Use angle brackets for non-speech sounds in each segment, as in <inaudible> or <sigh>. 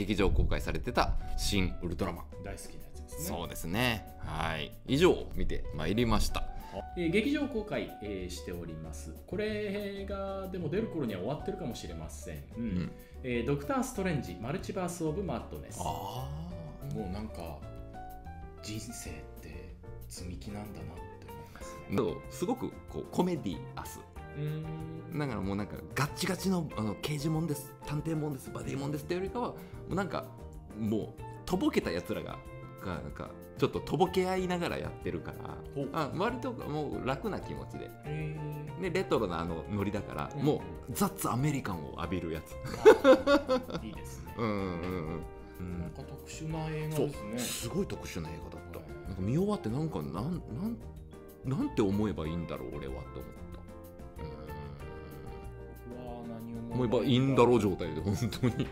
劇場公開されてた「新ウルトラマン」大好きなやつですねそうですねはい以上見てまいりましたえー、劇場公開、えー、しておりますこれがでも出る頃には終わってるかもしれません、うん、えー、ドクター・ストレンジマルチバース・オブ・マッドネスああもうなんか人生って積み木なんだなって思いますねすごくこうコメディアスだからもうなんかガチガチのあの刑事もんです探偵もんですバディもんですってよりかはもうなんかもうとぼけたやつらががなんかちょっととぼけ合いながらやってるからあ割ともう楽な気持ちででレトロなあのノリだから、うん、もうザッツアメリカンを浴びるやついいですね <laughs> うんうんうんなんか特殊な映画ですねすごい特殊な映画だった、なんか見終わってなんかなんなんなんて思えばいいんだろう俺はと思って思えばいいんだろう状態で本当に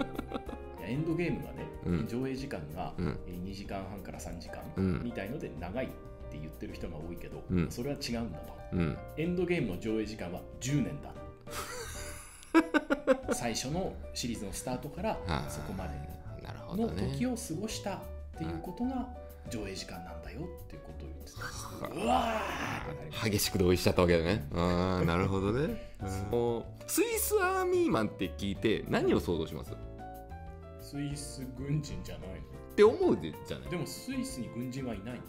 <laughs> エンドゲームがね、うん、上映時間が2時間半から3時間みたいので長いって言ってる人が多いけど、うん、それは違うんだと、うん、エンドゲームの上映時間は10年だ <laughs> 最初のシリーズのスタートからそこまでの時を過ごしたっていうことが上映時間なんだよっていうことを言ってた <laughs> うわー激しく同意しちゃったわけだねああなるほどねそのスイスアーミーマンって聞いて何を想像しますスイス軍人じゃないのって思うじゃないでもスイスに軍人はいない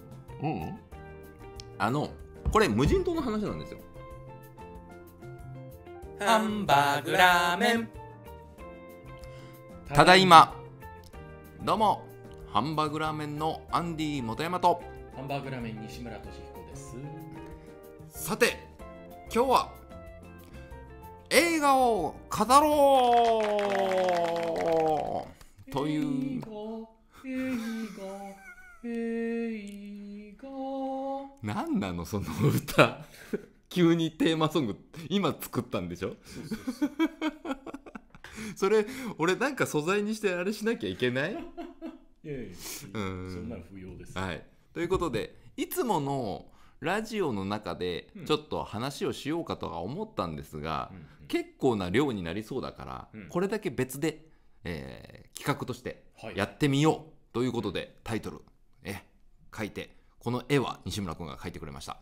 のうんあのこれ無人島の話なんですよハンバーグラーメンただいまどうもハンバーグラーメンのアンディ元山とハンバーグラーメン西村俊彦ですさて今日は映画を語ろうという何なのその歌 <laughs> 急にテーマソング今作ったんでしょそれ俺なんか素材にしてあれしなきゃいけないいやいやそんなの不要です、はい、ということでいつものラジオの中でちょっと話をしようかとは思ったんですが、うん、結構な量になりそうだから、うん、これだけ別で、えー、企画としてやってみようということで、はい、タイトルえ書いてこの絵は西村君が描いてくれました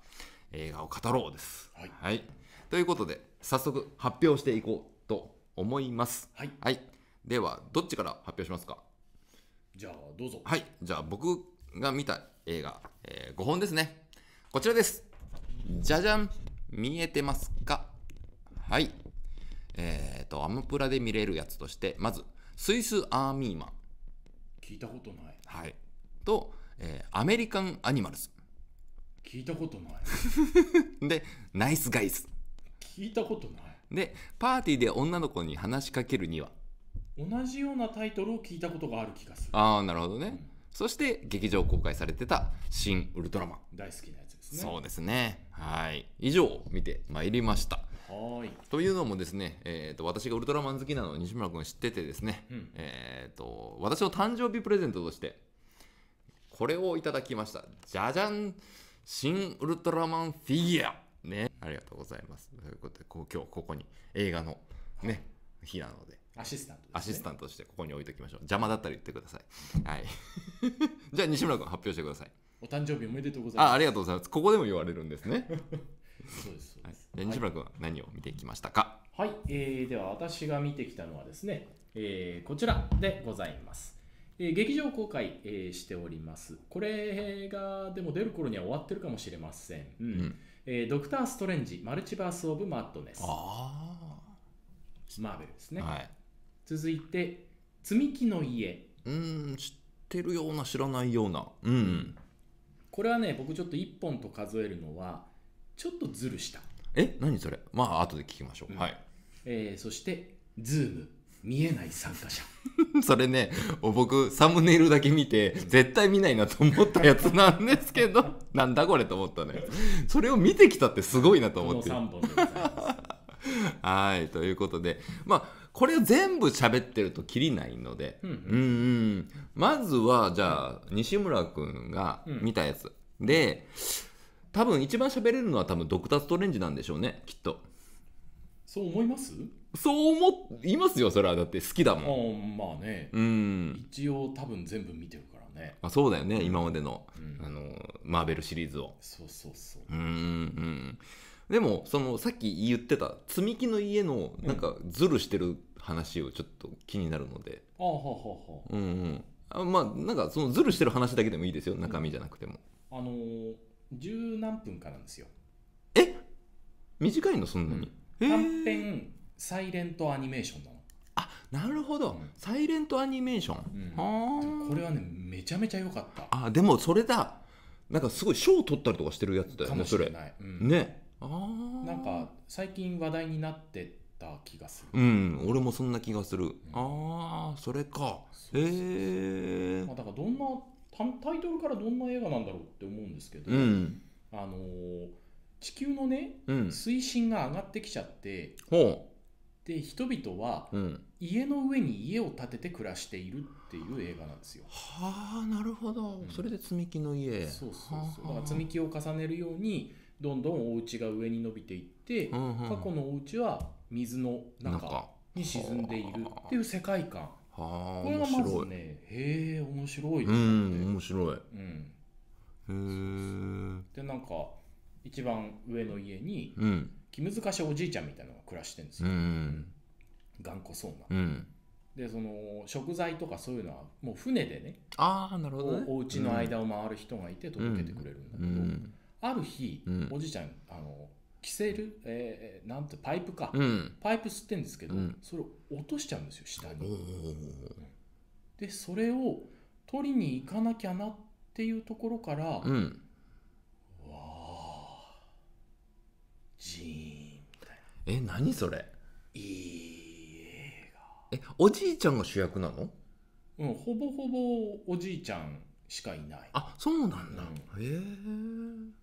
映画を語ろうです、はい、はい、ということで早速発表していこうと思います、はい、はい、ではどっちから発表しますかじゃあどうぞはいじゃあ僕が見た映画、えー、5本ですねこちらです。じゃじゃん見えてますかはい。えっ、ー、と、アマプラで見れるやつとして、まず、スイスアーミーマン。聞いたことない。はい。と、えー、アメリカンアニマルズ。聞いたことない。<laughs> で、ナイスガイズ。聞いたことない。で、パーティーで女の子に話しかけるには。同じようなタイトルを聞いたことがある気がする。ああ、なるほどね。うんそして劇場公開されてた「新ウルトラマン」大好きなやつですねそうですねはい以上見てまいりましたはいというのもですね、えーと、私がウルトラマン好きなのを西村君知っててですね、うん、えーと、私の誕生日プレゼントとしてこれをいただきましたじゃじゃん新ウルトラマンフィギュアねありがとうございますということで今日ここに映画のね、日なのでアシスタント、ね、アシスタントとしてここに置いておきましょう。邪魔だったら言ってください。はい。<laughs> じゃあ、西村君、発表してください。お誕生日おめでとうございます。あありがとうございます。ここでも言われるんですね。そうですそうです。はい、西村君は何を見てきましたか、はい、はい、えー、では私が見てきたのはですね、えー、こちらでございます。えー、劇場公開、えー、しております。これがでも出る頃には終わってるかもしれません。うん。うん、えー、ドクター・ストレンジ、マルチバース・オブ・マッドネス。ああ。マーベルですね。はい。続いて積み木の家うん知ってるような知らないようなうんこれはね僕ちょっと1本と数えるのはちょっとずるしたえ何それまあ後で聞きましょう、うん、はい、えー、そしてズーム見えない参加者 <laughs> それね僕サムネイルだけ見て絶対見ないなと思ったやつなんですけど <laughs> なんだこれと思ったねそれを見てきたってすごいなと思ってこの3本でございます <laughs> はいということでまあこれを全部喋ってるときりないので、うん、うん、まずはじゃあ西村君が見たやつ、うん、で多分一番喋れるのは多分ドクターストレンジなんでしょうねきっとそう思いますそう思いますよそれはだって好きだもんまあね、うん、一応多分全部見てるからねあそうだよね今までの、うん、あのマーベルシリーズをそうそうそううんうんでもそのさっき言ってた積み木の家のなんかズルしてる話をちょっと気になるので、ああはははうんうんあまあなんかそのズルしてる話だけでもいいですよ中身じゃなくても、あのー十何分かなんですよえ短いのそんなに、短編サイレントアニメーションなの、あなるほど、うんサイレントアニメーション、あーこれはねめちゃめちゃ良かったあでもそれだなんかすごい賞を取ったりとかしてるやつだよかねもしれない、うんねなんか最近話題になってた気がするうん俺もそんな気がする、うん、ああそれかへえー、まあ、だからどんなタイトルからどんな映画なんだろうって思うんですけど、うん、あのー、地球のね、うん、水深が上がってきちゃってで人々は家の上に家を建てて暮らしているっていう映画なんですよ。はあなるほど、それで積み木の家。そうそうそうだから積み木を重ねるようにどんどんお家が上に伸びていって、うんうん、過去のお家は水の中に沈んでいるっていう世界観これが白いねへえ面白いと思っ面白い、うん、へえでなんか一番上の家に、うん、気難しいおじいちゃんみたいなのが暮らしてるんですよ、うん、頑固そうな、うん、でその食材とかそういうのはもう船でねあなるほど、ね、おお家の間を回る人がいて届けてくれるんだけど、ある日、うん、おじいちゃんあのキセル、えー、なんてパイプか、うん、パイプ吸ってんですけど、うん、それを落としちゃうんですよ下に。でそれを取りに行かなきゃなっていうところから、うん、わジーンみたいなえ何それいい映画えおじいちゃんが主役なのうんほぼほぼおじいちゃんしかいないあそうなんだ、うん、へえ、うん、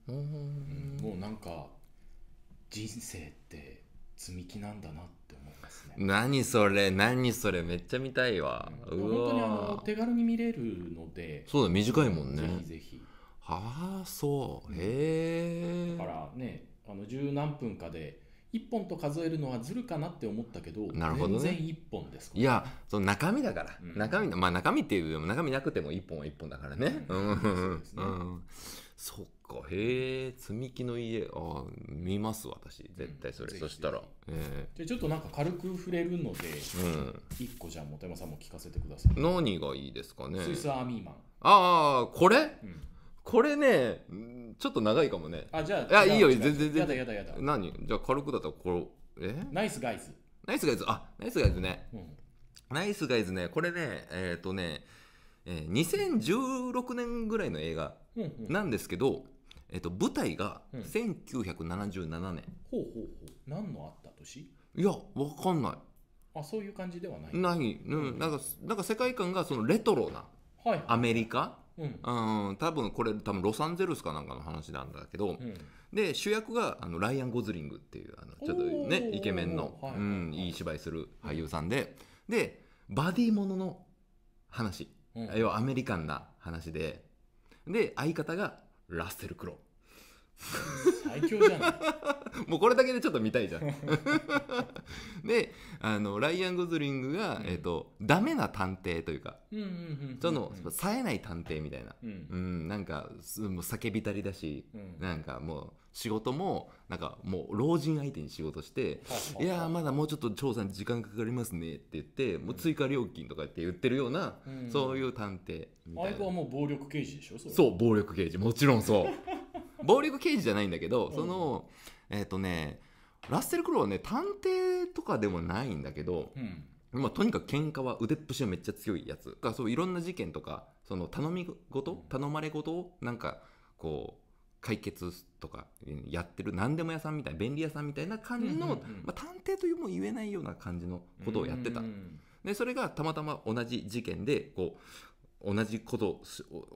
もうなんか人生って積み木なんだなって思いますね何それ何それめっちゃ見たいわ、うん、本当にあの手軽に見れるのでそうだ短いもんねぜひぜひはあそうへえだからねあの十何分かで1本と数えるのはずるかなって思ったけどなるほど、ね、全然1本ですいやその中身だから、うん、中身まあ中身っていうよりも中身なくても1本は1本だからね、うん、そうですね、そっかへえ積み木の家あ見ます私絶対それ、そしたら、えー、じゃちょっとなんか軽く触れるので、うん、1個じゃあ本山さんも聞かせてください何がいいですかねスイスアーミーマンああこれ、うんこれねちょっと長いかもねあじゃあいやいいよ全然やだやだやだ何じゃあ軽くだったらこれえナイスガイズナイスガイズあナイスガイズね、うん、ナイスガイズねこれねえっ、ー、とね、えー、2016年ぐらいの映画なんですけど、うんうん、えーと、舞台が1977年、うん、ほうほうほう何のあった年いやわかんないあそういう感じではないない、うん、なんかなんか世界観がそのレトロなアメリカうん、うん、多分これ多分ロサンゼルスかなんかの話なんだけど、うん、で主役があのライアン・ゴズリングっていうあのちょっとねイケメンの、はいうん、いい芝居する俳優さんで、でバディものの話、要はアメリカンな話でで相方がラッセル・クロ最強じゃない <laughs> もうこれだけでちょっと見たいじゃん <laughs> であのライアン・ゴズリングが、うん、えーと、ダメな探偵というか、うんうん、そのさえない探偵みたいな、うん、うん、なんかもう叫びたりだし、うん、なんかもう仕事もなんかもう老人相手に仕事して「いやまだもうちょっと調査に時間かかりますね」って言ってもう追加料金とかって言ってるような、そういう探偵みたいなあれはもう暴力刑事でしょそう暴力刑事もちろんそう暴力刑事じゃないんだけど、その、えっ、とね、ラッセル・クロはね、探偵とかでもないんだけど、うんまあ、とにかく喧嘩は腕っぷしはめっちゃ強いやつがそういろんな事件とかその頼み事、頼まれ事をなんかこう解決とかやってる何でも屋さんみたいな便利屋さんみたいな感じの、うんうんうん、まあ、探偵というも言えないような感じのことをやってた、んうんうん、でそれがたまたま同じ事件でこう同じこと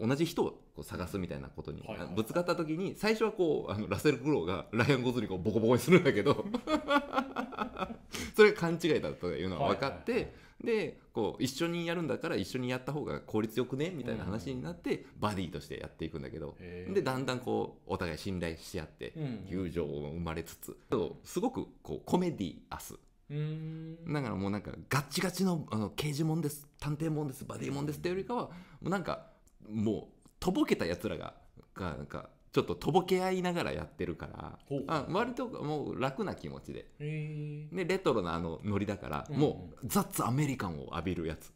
同じ人を探すみたいなことに、はいはい、ぶつかった時に最初はこうあのラセル・クローがライアン・ゴズリングをボコボコにするんだけど <laughs> それが勘違いだというのは分かって、はいはい、でこう一緒にやるんだから一緒にやった方が効率よくねみたいな話になって、うん、バディとしてやっていくんだけどでだんだんこうお互い信頼し合って、友情を生まれつつ、すごくこうコメディアスだからもうなんかガチガチのあの刑事もんです探偵もんですバディもんですっていうよりかはもうなんかもうとぼけたやつらががなんかちょっととぼけ合いながらやってるからあ割ともう楽な気持ちででレトロなあのノリだから、うんうん、もうザッツアメリカンを浴びるやつ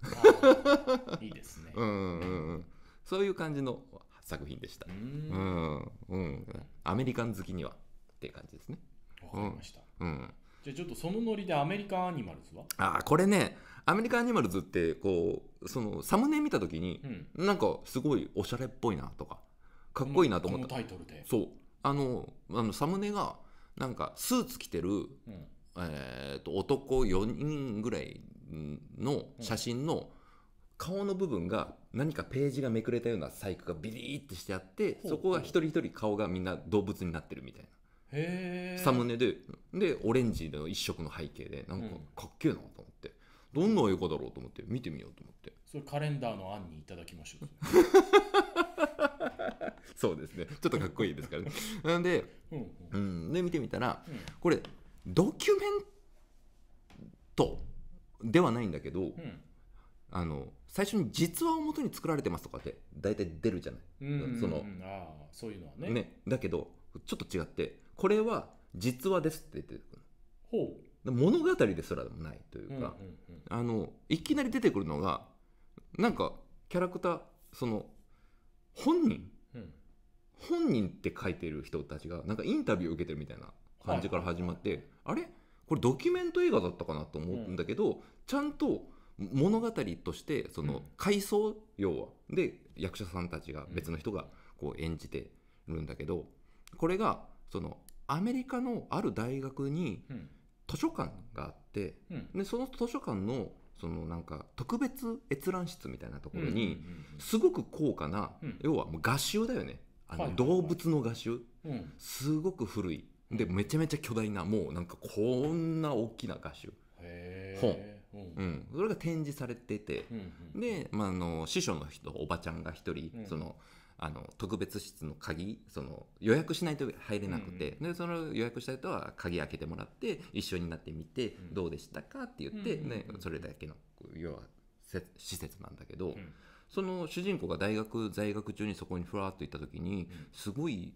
いいですね、うんうんうん、そういう感じの作品でしたうんうん、アメリカン好きにはっていう感じですねわかりました、うんじゃあちょっとそのノリでアメリカンアニマルズはあこれねアメリカンアニマルズってこうそのサムネ見た時に、うん、なんかすごいおしゃれっぽいなとかかっこいいなと思ったタイトルでそうあのあのサムネがなんかスーツ着てる、うん、えー、と男4人ぐらいの写真の、顔の部分が何かページがめくれたような細工がビリーってしてあってそこが一人一人顔がみんな動物になってるみたいなへサムネででオレンジの一色の背景でなんかかっけえなと思って、どんな映画だろうと思って見てみようと思ってそれカレンダーの案にいただきましょう <laughs> そうですねちょっとかっこいいですからね <laughs> なんで、うんで見てみたら、うん、これドキュメントではないんだけど、うん、あの最初に実話をもとに作られてますとかって大体出るじゃない、うんうんそのそういうのはね、ね、だけどちょっと違ってこれは実話ですって出てくるほう物語ですらでもないというか、あのいきなり出てくるのがなんかキャラクターその本人、うん、本人って書いてる人たちがなんかインタビュー受けてるみたいな感じから始まって、あれこれドキュメント映画だったかなと思うんだけど、うん、ちゃんと物語としてその回想要は、で役者さんたちが別の人がこう演じてるんだけどこれがそのアメリカのある大学に図書館があって、うん、でその図書館のそのなんか特別閲覧室みたいなところにすごく高価な、うん、要はもう画集だよねあの動物の画集、すごく古いでめちゃめちゃ巨大なもうなんかこんな大きな画集本、うん、それが展示されてて、で、まあ、あの師匠の人おばちゃんが一人、そのあの特別室の鍵その予約しないと入れなくて、うんでその予約した人は鍵開けてもらって一緒になってみて、どうでしたかって言って、ね、うんそれだけの要は施設なんだけど、その主人公が大学在学中にそこにふらっと行った時に、すごい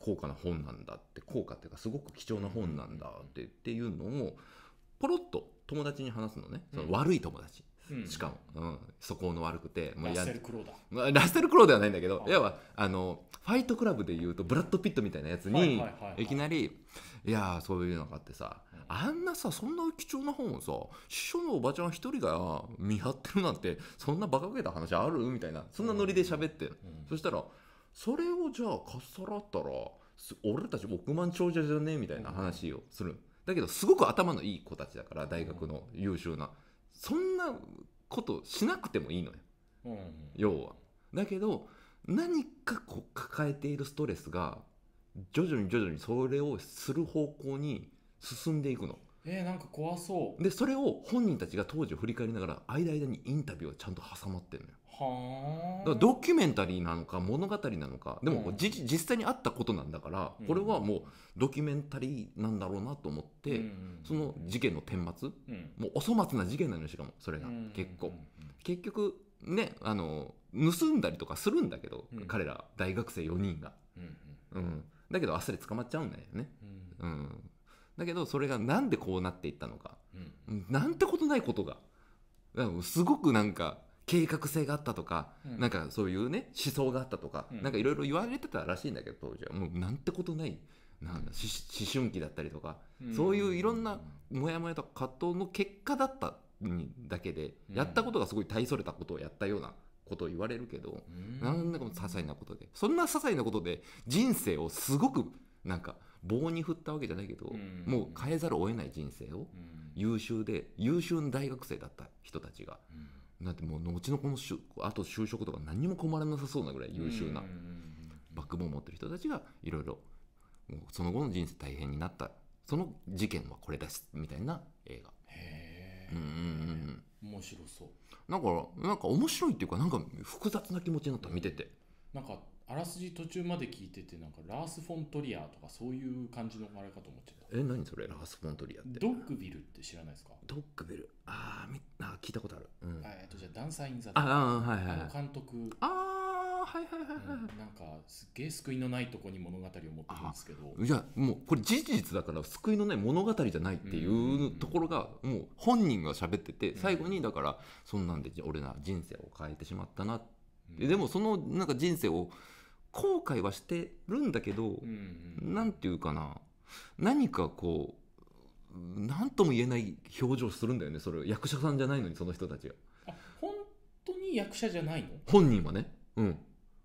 高価な本なんだって高価っていうかすごく貴重な本なんだってっていうのをポロッと友達に話すのねその悪い友達。しかも、うん、素行の悪くてもうラッセル・クローだ、ラッセル・クローではないんだけど要はあのファイトクラブでいうとブラッド・ピットみたいなやつにいきなり「いやそういうのがあってさあんなさそんな貴重な本をさ師匠のおばちゃん一人が見張ってるなんてそんな馬鹿げた話ある?」みたいなそんなノリで喋って、うん、そしたら「それをじゃあかっさらったら俺たち億万長者じゃねえ」みたいな話をする。だけどすごく頭のいい子たちだから大学の優秀な、そんなことしなくてもいいのよ、うんうん、要はだけど何かこう抱えているストレスが徐々に徐々にそれをする方向に進んでいくのえー、なんか怖そうでそれを本人たちが当時を振り返りながら間々にインタビューをちゃんと挟まってるのよはドキュメンタリーなのか物語なのかでも、うん、実際にあったことなんだから、これはもうドキュメンタリーなんだろうなと思って、うん、その事件の顛末、うん、もうお粗末な事件なのよしかもそれが、結構、結局ねあの盗んだりとかするんだけど、彼ら大学生4人が、うんだけどあっさり捕まっちゃうんだよね、うんだけどそれがなんでこうなっていったのか、なんてことないことがすごくなんか計画性があったとか、うんなんかそういうね思想があったとか、うんなんかいろいろ言われてたらしいんだけど当時はもうなんてことないなんだし思春期だったりとか、そういういろんなモヤモヤとか葛藤の結果だったにだけで、やったことがすごい大それたことをやったようなことを言われるけど、なんだかも些細なことでそんな些細なことで人生をすごくなんか棒に振ったわけじゃないけど、うんもう変えざるを得ない人生を優秀で優秀な大学生だった人たちがうなんてもう後のこのあと就職とか何も困らなさそうなぐらい優秀なバックボーン持ってる人たちがいろいろその後の人生大変になったその事件はこれですみたいな映画へえ、うん、面白そうなんかなんか面白いっていうかなんか複雑な気持ちになった見ててなんかあらすじ途中まで聞いててなんかラース・フォントリアとかそういう感じのあれかと思っちゃったえ何それラース・フォントリアってドッグビルって知らないですかドッグビルあみあ聞いたことある、うん、えっとじゃあダンサー・イン・ザ・ああ,、はいはい、監督ああはいはいはいはい、うん、なんかすげえ救いのないとこに物語を持ってるんですけどいやもうこれ事実だから救いのない物語じゃないっていうところがもう本人が喋ってて最後にだからそんなんで俺な人生を変えてしまったなってでもそのなんか人生を後悔はしてるんだけど、何て言うかな何かこう何とも言えない表情するんだよねそれ役者さんじゃないのにその人たちが本当に役者じゃないの本人はねうん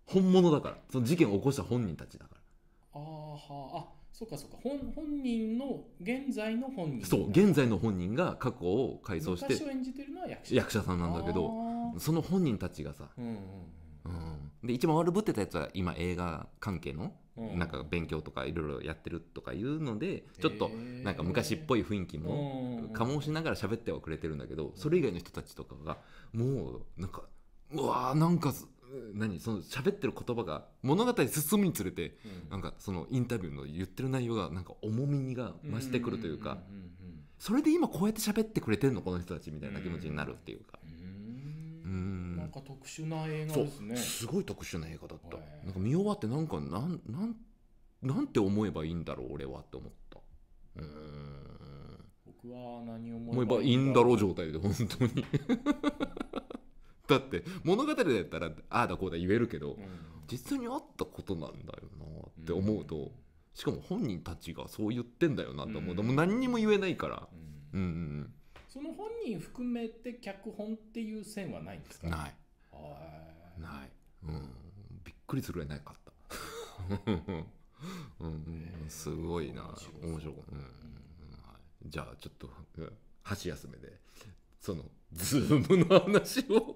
本物だからその事件を起こした本人たちだからあああそうかそうか本本人の現在の本人そう現在の本人が過去を改装して昔を演じてるのは役者役者さんなんだけどその本人たちがさ、うんうんうん、で一番悪ぶってたやつは今映画関係のなんか勉強とかいろいろやってるとかいうのでちょっとなんか昔っぽい雰囲気も加茂しながら喋ってはくれてるんだけどそれ以外の人たちとかがもうなんかうわーなんか何その喋ってる言葉が物語進むにつれて、うん、なんかそのインタビューの言ってる内容がなんか重みが増してくるというかそれで今こうやって喋ってくれてるのこの人たちみたいな気持ちになるっていうか。うんなんか特殊な映画ですねすごい特殊な映画だったなんか見終わってなんかなんなんなんて思えばいいんだろう俺はって思ったうん僕は何思えばいいんだろう状態で本当にだって物語だったらああだこうだ言えるけど、うん、実にあったことなんだよなって思うと、うん、しかも本人たちがそう言ってんだよなって思うと、もう何にも言えないから、うんうん、その本人含めて脚本っていう線はないんですかないない、うん、びっくりするぐらいなかった <laughs> うん、すごいな面白かった、うんはい、じゃあちょっと箸休めでそのズームの話を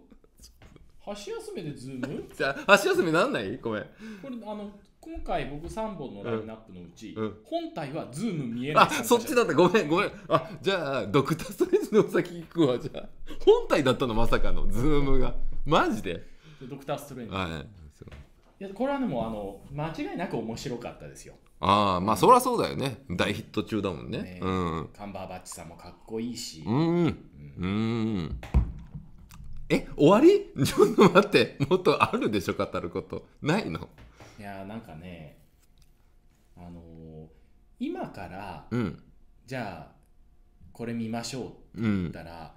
箸休めでズーム <laughs> じゃ箸休めなんないごめんこれあの今回僕3本のラインナップのうち、うんうん本体はズーム見えないあそっちだったごめんごめんあじゃあドクターストレンジの先行くわじゃあ本体だったのまさかのズームがマジでドクターストレンジ、はいいやこれはでもあの間違いなく面白かったですよああまあそりゃそうだよね大ヒット中だもんねねうんカンバーバッチさんもかっこいいしうんうんえ終わり <laughs> ちょっと待ってもっとあるでしょ語ることないのいやーなんかねあのー今から、うんじゃあこれ見ましょうって言ったら、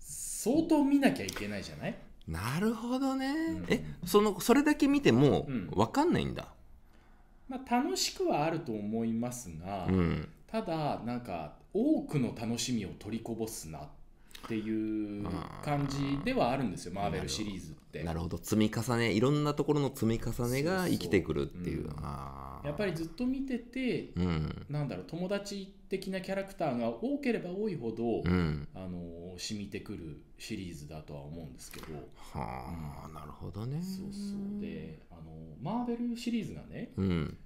相当見なきゃいけないじゃないなるほどね、うんえそのそれだけ見ても分かんないんだまあ楽しくはあると思いますが、うん、ただなんか多くの楽しみを取りこぼすなっっていう感じではあるんですよマーベルシリーズってなるほど積み重ねいろんなところの積み重ねが生きてくるっていう、うん、やっぱりずっと見てて、うん、なんだろう友達的なキャラクターが多ければ多いほど、うん、あの染みてくるシリーズだとは思うんですけどはあ、なるほどねそうそうであのマーベルシリーズがね、うん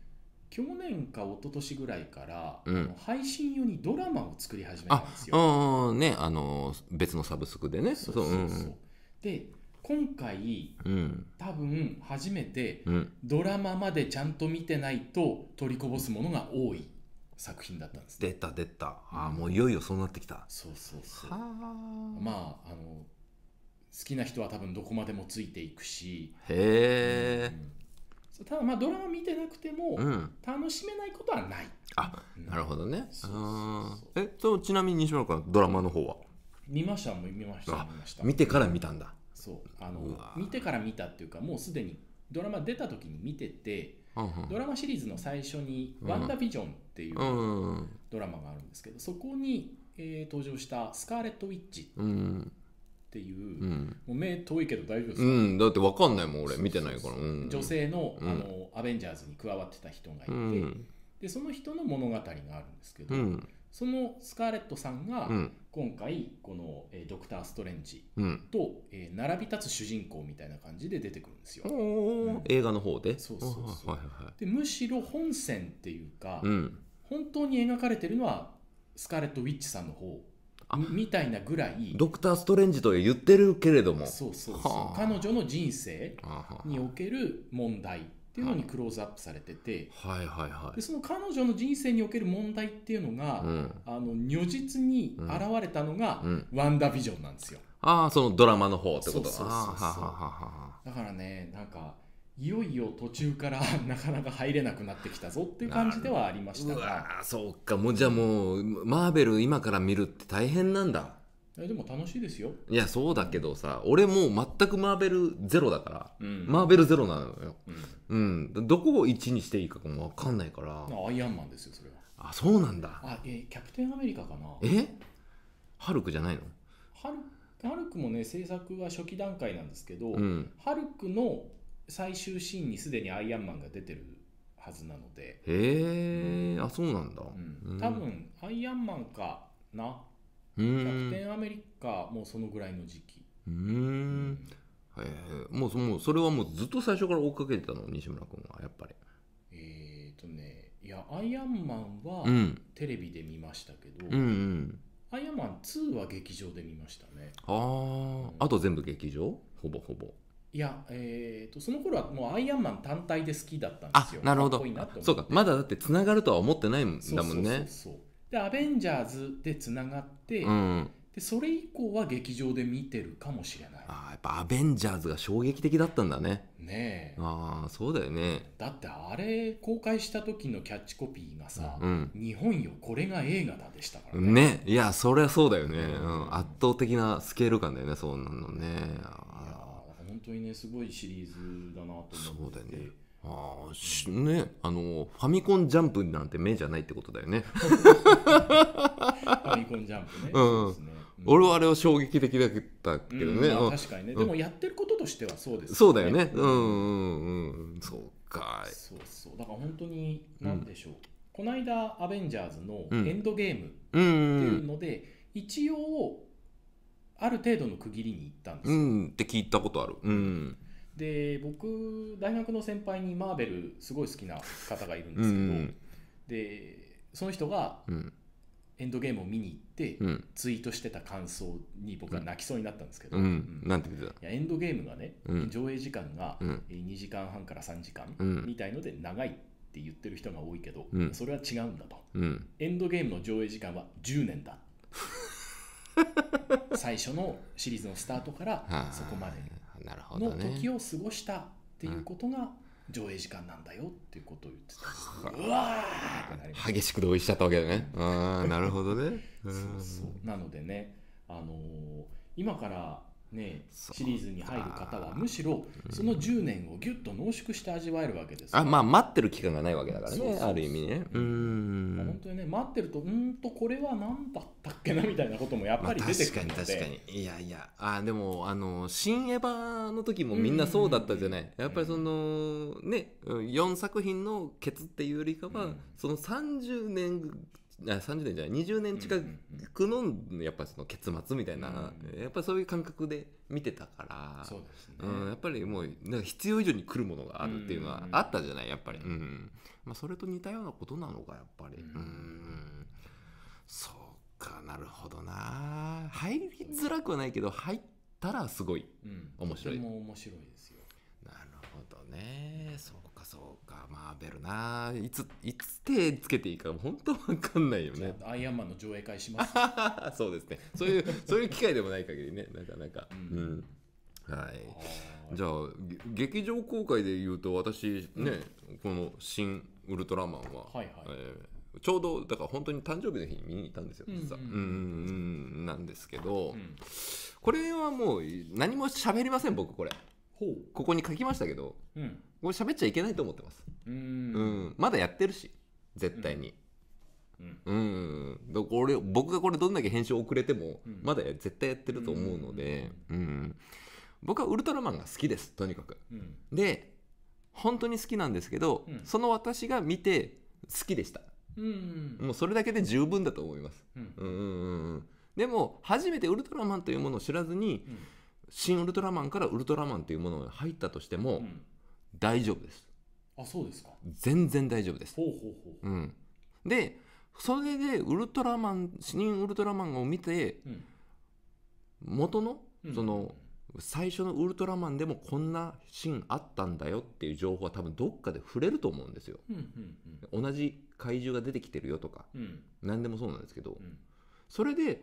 去年か一昨年ぐらいから、うん、配信用にドラマを作り始めたんですよ。ああねあの別のサブスクでね。そうそうそう、うん、で今回、うん、多分初めて、ドラマまでちゃんと見てないと取りこぼすものが多い作品だったんです、出た出たああ、もういよいよそうなってきたそうそうそうまああの好きな人は多分どこまでもついていくしへえ、ただまあドラマ見てなくても楽しめないことはない、うん、あなるほどねえとちなみに西村君ドラマの方は見ました見ました見ました見てから見たんだそうあの見てから見たっていうかもうすでにドラマ出た時に見てて、うん、ドラマシリーズの最初に「ワンダービジョン」っていうドラマがあるんですけど、そこに、えー、登場したスカーレット・ウィッチうっていう,、うん、もう目遠いけど大丈夫ですか、うん、だって分かんないもん俺見てないから、うん、女性のあの、アベンジャーズに加わってた人がいて、うん、でその人の物語があるんですけど、そのスカーレットさんが今回この、えー、ドクター・ストレンジと、うん、えー、並び立つ主人公みたいな感じで出てくるんですよ。うん、映画の方でそうそうそう、はいはい、でむしろ本線っていうか、本当に描かれてるのはスカーレット・ウィッチさんの方みたいなぐらいドクター・ストレンジと言ってるけれどもそうそうそう彼女の人生における問題っていうのにクローズアップされてて、はいはいはいでその彼女の人生における問題っていうのが、うん、あの如実に現れたのが、うん、ワンダービジョンなんですよ。ああそのドラマの方ってことそうそうそうだからねなんかいよいよ途中から <laughs> なかなか入れなくなってきたぞっていう感じではありましたがそうかもうじゃあもうマーベル今から見るって大変なんだでも楽しいですよいやそうだけどさ俺もう全くマーベルゼロだから、うん、マーベルゼロなのよ、うん、うん、どこを1にしていいかも分かんないからアイアンマンですよそれはあそうなんだあえキャプテンアメリカかなえハルクじゃないのハルハルクもね制作は初期段階なんですけど、うん、ハルクの最終シーンにすでにアイアンマンが出てるはずなのでへえ、うん、あそうなんだ、うん、多分アイアンマンかなキャプテンアメリカもうそのぐらいの時期うんえももうそれはもうずっと最初から追っかけてたの西村君はやっぱりえっ、とねいやアイアンマンはテレビで見ましたけど、うんうんうんアイアンマン2は劇場で見ましたねああ、うん、あと全部劇場ほぼほぼいや、えーと、その頃はもうアイアンマン単体で好きだったんですよ。なるほどそうかまだだってつながるとは思ってないんだもんね。でアベンジャーズでつながって、うん、でそれ以降は劇場で見てるかもしれない。あやっぱアベンジャーズが衝撃的だったんだね。ねえ。ああそうだよね。だってあれ公開した時のキャッチコピーがさ「うん、日本よこれが映画だ」でしたからね。ねいやそりゃそうだよね、うん、圧倒的なスケール感だよねそうなのね。当にねすごいシリーズだなと思ってて。あしね、あのファミコンジャンプなんて目じゃないってことだよね。ファミコンジャンプね。うん、俺はあれは衝撃的だったけどね。うん、確かにね、でもやってることとしてはそうです、ね、そうだよね。うんうんうん。そうかそうそう。だから本当に何でしょう。この間アベンジャーズのエンドゲームっていうので、一応ある程度の区切りに行ったんですうんって聞いたことあるうんで僕大学の先輩にマーベルすごい好きな方がいるんですけど、うんでその人がエンドゲームを見に行って、ツイートしてた感想に僕は泣きそうになったんですけど、ううんんなんて言ってたいやエンドゲームがね、うん上映時間が2時間半から3時間みたいので長いって言ってる人が多いけど、うんそれは違うんだとうんエンドゲームの上映時間は10年だ <laughs> 最初のシリーズのスタートからそこまでの時を過ごしたっていうことが上映時間なんだよっていうことを言ってたね、うわー激しく同意しちゃったわけだね <laughs> ああなるほどねそうそうなのでねあのー、今からね、シリーズに入る方はむしろその10年をぎゅっと濃縮して味わえるわけです、あまあ待ってる期間がないわけだからねある意味ねうん本当にね待ってるとうんとこれは何だったっけなみたいなこともやっぱり出てくるので、まあ、確かに確かにいやいやあでもあの新エヴァの時もみんなそうだったじゃない、やっぱりそのね4作品のケツっていうよりかは、その30年30年じゃない20年近くのやっぱその結末みたいな、うん、やっぱそういう感覚で見てたからそうですね、うん、やっぱりもうなんか必要以上に来るものがあるっていうのはあったじゃないやっぱり、うんまあ、それと似たようなことなのかやっぱり、うん、そうかなるほどな入りづらくはないけど入ったらすごいうん、面白い、うん、面白いですよなるどねそうかそうかマーベルないついつ手つけていいか本当わかんないよねアイアンマンの上映会します <laughs> そうですねそういうそういう機会でもない限りねなかなか、うん、うん、はいじゃあ劇場公開で言うと私ね、うん、この「新ウルトラマンは」はいはい、えーちょうどだから本当に誕生日の日に見に行ったんですよ、実は。うん、うん、なんですけど、うん、これはもう何も喋りません、僕、これ。ここに書きましたけど、うん、これ喋っちゃいけないと思ってますうんまだやってるし絶対にうん、うん、これ僕がこれどんだけ編集遅れても、まだ絶対やってると思うので、うん、うん、僕はウルトラマンが好きですとにかく、で本当に好きなんですけど、その私が見て好きでした、うんもうそれだけで十分だと思います、うんうんうんでも初めてウルトラマンというものを知らずに、新ウルトラマンからウルトラマンというものが入ったとしても、うん大丈夫ですあそうですか全然大丈夫ですほうほうほう、うん、でそれでウルトラマン新ウルトラマンを見て、うん、元のその、うん、最初のウルトラマンでもこんなシーンあったんだよっていう情報は多分どっかで触れると思うんですよ、うんうんうん、同じ怪獣が出てきてるよとか、何でもそうなんですけど、それで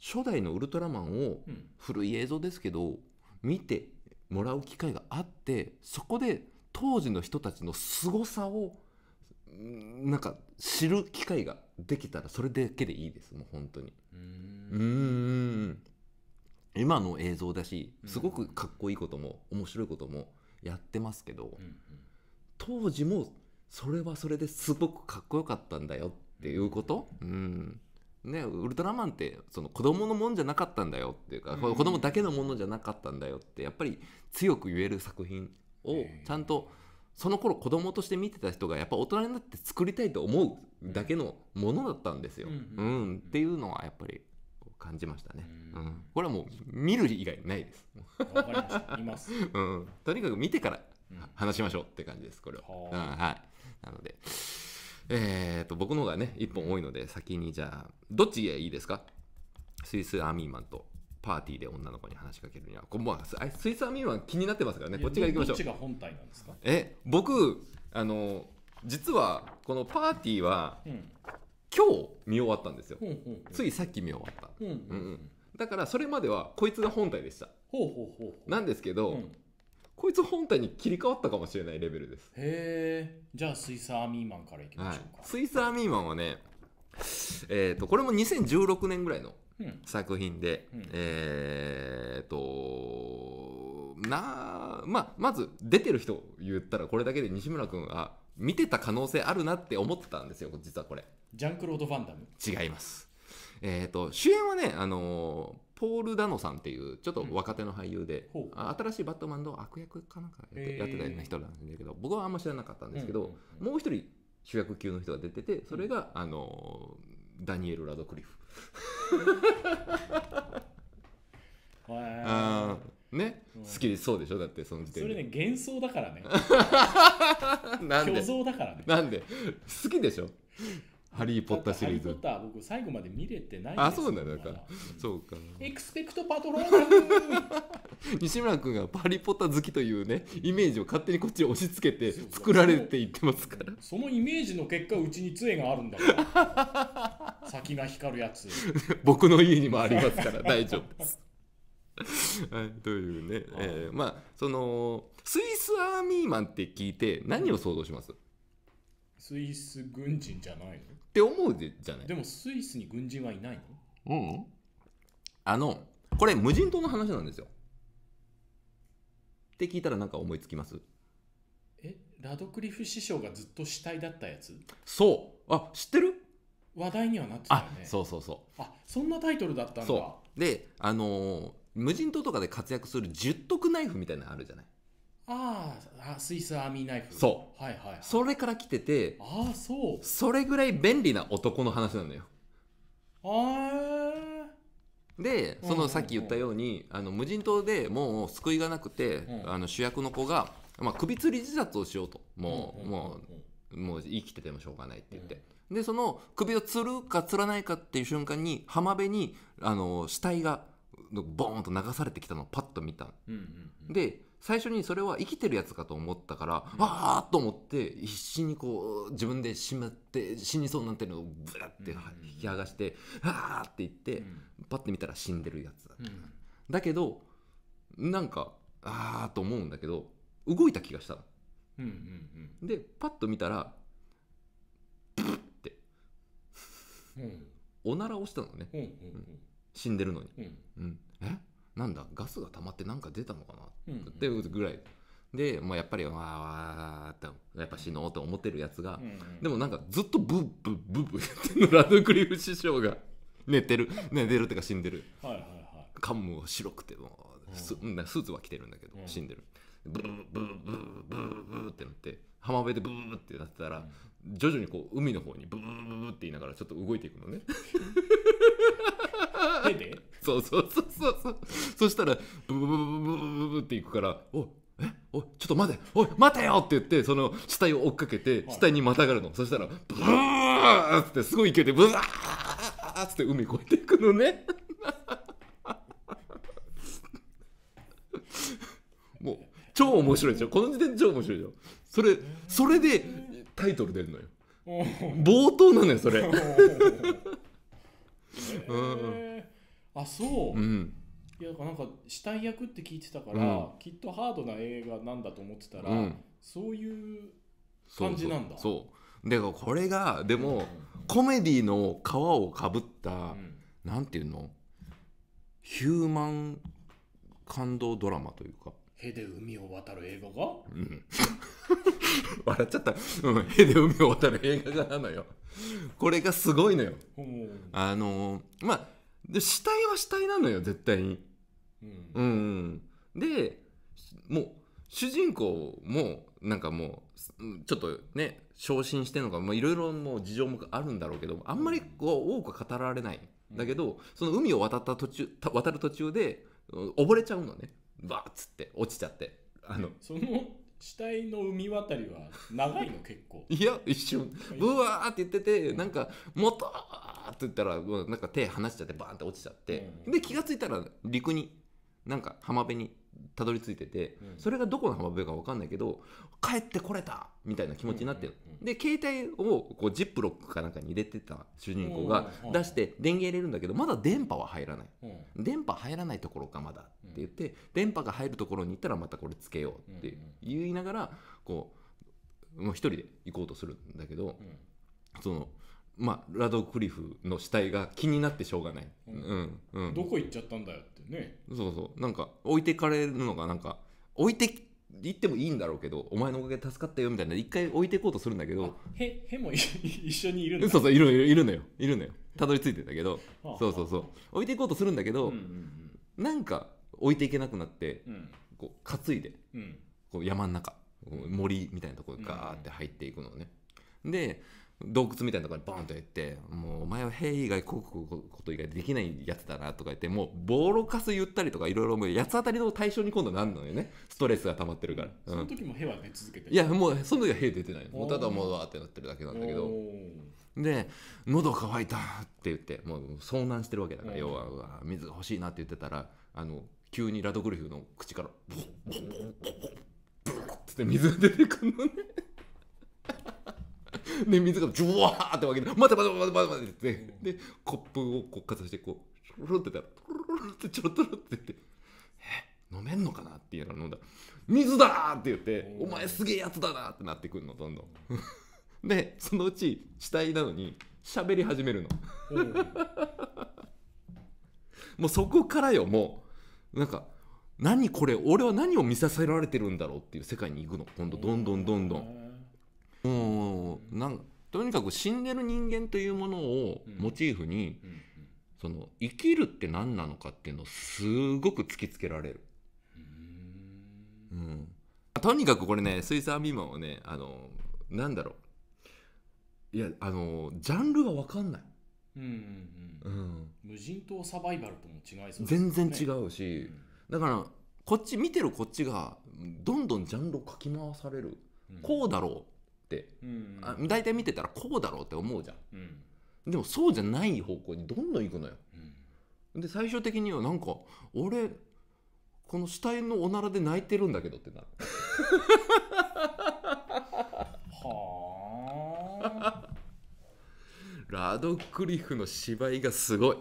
初代のウルトラマンを古い映像ですけど、見てもらう機会があってそこで当時の人たちの凄さをなんか知る機会ができたらそれだけでいいですもう本当にうん今の映像だしすごくかっこいいことも面白いこともやってますけど、当時もそれはそれですごくかっこよかったんだよっていうこと、うんね、ウルトラマンってその子供のもんじゃなかったんだよっていうか、うん、子供だけのものじゃなかったんだよってやっぱり強く言える作品をちゃんとその頃子供として見てた人がやっぱ大人になって作りたいと思うだけのものだったんですよ。うん、うん、っていうのはやっぱり感じましたね。うん、これはもう見る以外ないです。わかりました。見ます。うん、とにかく見てから話しましょうって感じです。これは。うん、はい。なので。えー、と、僕のうがね、1本多いので、先にじゃあ、どっちがいいですかスイスアーミーマンとパーティーで女の子に話しかけるには、こスイスアーミーマン気になってますからね、こっちが行きましょう。どっちが本体なんですかえ、僕、あの、実は、このパーティーは、うん、今日見終わったんですよ、うんうんうん、ついさっき見終わった、うんうんうん、だからそれまではこいつが本体でした、ううなんですけど、うんこいつ本体に切り替わったかもしれないレベルですへえじゃあスイスアーミーマンからいきましょうか、はい、スイスアーミーマンはねえーと、これも2016年ぐらいの作品で、うんうん、えーとなまあ、まず出てる人言ったらこれだけで西村君は見てた可能性あるなって思ってたんですよ実はこれジャンクロード・ファンダム違いますえーと主演はねあのーポール・ダノさんっていうちょっと若手の俳優で、うん、新しいバットマンの悪役かなんかやって,、やってたような人なんだけど僕はあんま知らなかったんですけど、もう一人主役級の人が出ててそれが、あのダニエル・ラドクリフ。<laughs> あね、好きそうでしょだってその時点それね幻想だからね <laughs> なんで虚像だからねなんで好きでしょハリー・ポッターシリーズ。ハリー・ポッター僕最後まで見れてないあ、そうなんだ。から、そうか。エクスペクト・パトロール西村君がハリー・ポッター好きというね、イメージを勝手にこっちに押し付けて作られていってますから。そのイメージの結果、うちに杖があるんだから。先が光るやつ。僕の家にもありますから大丈夫です。<laughs> はい、というね、えー、まあそのスイスアーミーマンって聞いて何を想像します、うんスイス軍人じゃないのって思うじゃないでもスイスに軍人はいないのうん、うん、あのこれ無人島の話なんですよって聞いたら何か思いつきますえラドクリフ師匠がずっと死体だったやつそうあ知ってる話題にはなってたよねそうそうそうあそんなタイトルだったんだそうであのー無人島とかで活躍する十徳ナイフみたいなのあるじゃないああスイスアーミーナイフそう、はいはい、はい、それから来ててああそうそれぐらい便利な男の話なのよあでそのさっき言ったように、あの無人島でもう救いがなくて、あの主役の子が、まあ、首吊り自殺をしようともう,、もうもう生きててもしょうがないって言って、でその首を吊るか吊らないかっていう瞬間に浜辺にあの死体がボーンと流されてきたのをパッと見た、で最初にそれは生きてるやつかと思ったから、うん、ああと思って必死にこう自分でしまって死にそうになってるのをブラッて引き剥がして、うん、ああって言って、うん、パッて見たら死んでるやつだうん、だけどなんかああと思うんだけど動いた気がしたの、うんうんうん、でパッと見たらブッって、うん、おならをしたのね、うんうんうん、死んでるのに、うんうん、えなんだガスが溜まってなんか出たのかな、うんうん、っていうぐらいで、もうやっぱりわーわーってやっぱ死のうと思ってるやつが、うんうん、でもなんかずっとブーブーブーブー言ってラドクリフ師匠が寝てる寝てるってか死んでるはいはいはカムは白くてもスーツは着てるんだけど、死んでるブーブーブーブーブーブーってなって浜辺でブーってなってたら、徐々にこう海の方にブーブーブって言いながらちょっと動いていくのねでそうそうそうそうそうそしたらブブブブブブブブブっていくから「おえおちょっと待ておい待てよ!」って言ってその死体を追っかけて死体にまたがるの、そしたらブーってすごい勢いでブワーって海越えていくのねもう超面白いでしょこの時点で超面白いでしょそれそれでタイトル出るのよ冒頭なのよそれ <laughs> えー、あそう、うん、いやなんか死体役って聞いてたから、うん、きっとハードな映画なんだと思ってたら、うん、そういう感じなんだそうでこれがでも、コメディの皮をかぶった、うん、なんていうのヒューマン感動ドラマというかへで海を渡る映画がうん <laughs> 笑っちゃった、うん、へで海を渡る映画がなのよこれがすごいのよ、あのー、まあで死体は死体なのよ絶対に、うん、うん、でもう主人公もなんかもうちょっとね昇進してのかいろいろもう事情もあるんだろうけどあんまりこう多く語られない、だけどその海を渡った途中渡る途中で溺れちゃうのね、バーッつって落ちちゃってあのその死体の海渡りは長いの結構 <laughs> いや一瞬 <laughs> ブワーって言ってて、なんか「もっと!」って言ったらなんか手離しちゃってバーンって落ちちゃって、うん、で気が付いたら陸になんか浜辺にたどり着いてて、うん、それがどこの浜辺か分かんないけど帰ってこれたみたいな気持ちになってる、で携帯をこうジップロックかなんかに入れてた主人公が出して電源入れるんだけどまだ電波は入らない、うん、電波入らないところかまだって言って、電波が入るところに行ったらまたこれつけようって言いながらこう一人で行こうとするんだけど、そのまあ、ラドクリフの死体が気になってしょうがない、うん、うんうん、どこ行っちゃったんだよってねそうそうなんか置いてかれるのがなんか置いて行ってもいいんだろうけどお前のおかげで助かったよみたいな一回置いていこうとするんだけどへへも <laughs> 一緒にいるのそうそういるいるのよいるのよたどり着いてたけどそうそうそう置いていこうとするんだけど、うんうんうん、なんか置いていけなくなって、うん、こう担いで、こう山の中森みたいなところにガーって入っていくのね、で洞窟みたいなところにボンと行って「もうお前は兵以外こうこと以外できないやつだな」とか言ってもうボロカス言ったりとかいろいろ八つ当たりの対象に今度なるのよねストレスが溜まってるから、うん、その時も兵は出続けていやもうその時は兵出てないもうただもうわーってなってるだけなんだけどで「喉乾いた」って言ってもう遭難してるわけだから要は水欲しいなって言ってたらあの急にラドグルフの口からボンボンボンボンボンって水が出てくるのねで水がジュワーってわけで「待て待て待て待て待て」って、でコップをこうかざしてこうシュルってたら「ルルルってちょろっとってって「え飲めんのかな?」って言いながら飲んだ「水だ!」って言って「お前すげえやつだな!」ってなってくるのどんどん。でそのうち死体なのに喋り始めるのもうそこからよもうなんか何これ俺は何を見させられてるんだろうっていう世界に行くの今度どんどんどんどんなんとにかく死んでる人間というものをモチーフに、その生きるって何なのかっていうのをすごく突きつけられる。うん、とにかくこれね「水産ビーマン」はねあのなんだろういやあのジャンルが分かんない。うんうん無人島サバイバルとも違いそう、ね、全然違うし、うん、だからこっち見てるこっちがどんどんジャンルをかき回される、うん、こうだろう、うんうん、大体見てたらこうだろうって思うじゃん、うん、でもそうじゃない方向にどんどん行くのよ、うん、で最終的にはなんか俺この死体のおならで泣いてるんだけどってなるはあラドクリフの芝居がすごい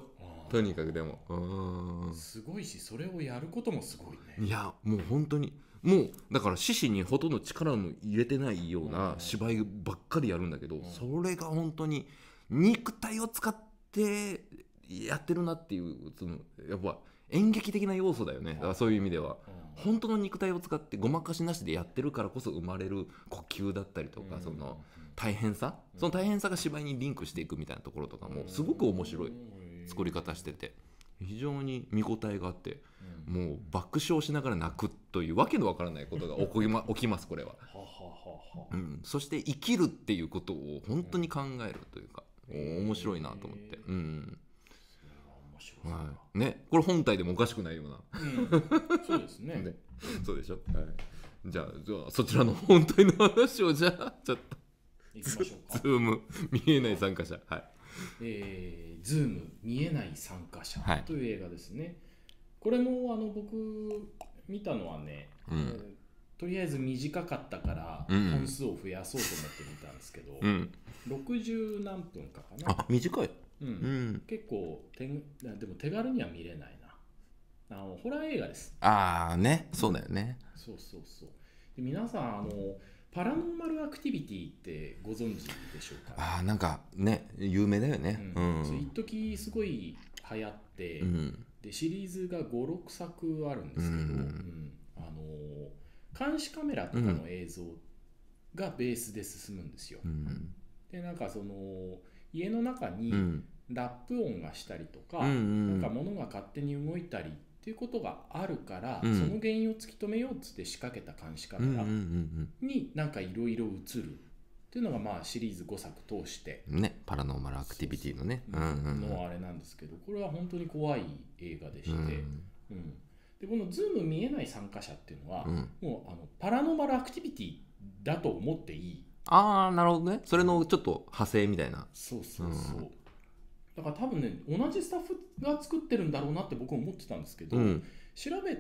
とにかくでもすごいしそれをやることもすごいねいやもう本当にもうだから獅子にほとんど力も入れてないような芝居ばっかりやるんだけど、それが本当に肉体を使ってやってるなっていうそのやっぱ演劇的な要素だよね、だからそういう意味では、本当の肉体を使ってごまかしなしでやってるからこそ生まれる呼吸だったりとか、その大変さその大変さが芝居にリンクしていくみたいなところとかもすごく面白い作り方してて非常に見応えがあってもう爆笑しながら泣くというわけのわからないことが <laughs> 起こま、起きますこれは、うん、そして生きるっていうことを本当に考えるというか、面白いなと思って、うん、はい、ねこれ本体でもおかしくないような、うん、そうですね <laughs> ね、そうでしょ、はい、じゃあじゃそちらの本体の話をじゃあちょっとズーム見えない参加者はい、えー、ズーム見えない参加者という映画ですね、はいこれもあの僕見たのはね、うん、えー、とりあえず短かったから本数を増やそうと思ってみたんですけど、うん、60何分かかなあ短い、うん、うん、結構てでも手軽には見れないなあのホラー映画ですああねそうだよね、そうそうそうで皆さんあのパラノーマルアクティビティってご存知でしょうかああなんかね有名だよねうん、うん、一時すごい流行って、うん、でシリーズが56作あるんですけど、うん、あの監視カメラとかの映像がベースで進むんですよ。でなんかその家の中にラップ音がしたりとか、うんなんか物が勝手に動いたりっていうことがあるから、うん、その原因を突き止めようっつって仕掛けた監視カメラになんかいろいろ映るっていうのがまあシリーズ5作通してねパラノーマルアクティビティのねのあれなんですけどこれは本当に怖い映画でして、うん、うん、でこの「ズーム見えない参加者」っていうのは、うん、もうあのパラノーマルアクティビティだと思っていいああなるほどねそれのちょっと派生みたいな、そうそうそう、うん、だから多分ね同じスタッフが作ってるんだろうなって僕は思ってたんですけど、調べ